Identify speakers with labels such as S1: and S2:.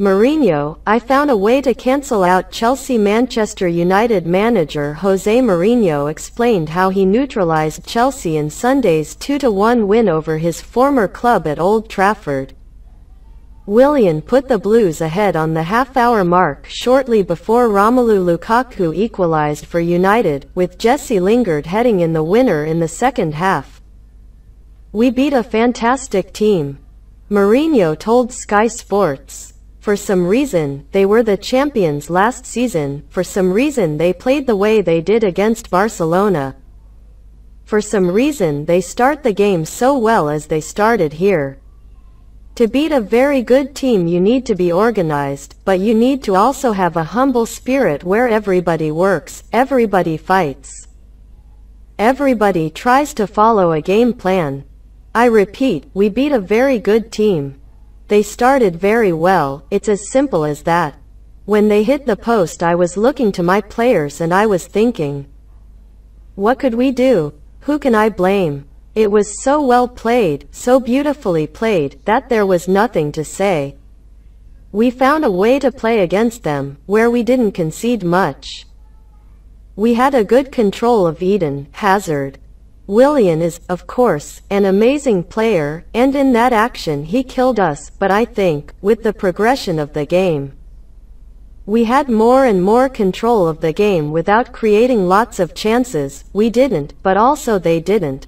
S1: Mourinho, I found a way to cancel out Chelsea Manchester United manager Jose Mourinho explained how he neutralized Chelsea in Sunday's 2-1 win over his former club at Old Trafford. Willian put the Blues ahead on the half-hour mark shortly before Romelu Lukaku equalized for United, with Jesse Lingard heading in the winner in the second half. We beat a fantastic team. Mourinho told Sky Sports. For some reason, they were the champions last season, for some reason they played the way they did against Barcelona. For some reason they start the game so well as they started here. To beat a very good team you need to be organized, but you need to also have a humble spirit where everybody works, everybody fights. Everybody tries to follow a game plan. I repeat, we beat a very good team. They started very well, it's as simple as that. When they hit the post I was looking to my players and I was thinking, what could we do? Who can I blame? It was so well played, so beautifully played, that there was nothing to say. We found a way to play against them, where we didn't concede much. We had a good control of Eden, Hazard, Willian is, of course, an amazing player, and in that action he killed us, but I think, with the progression of the game, we had more and more control of the game without creating lots of chances, we didn't, but also they didn't.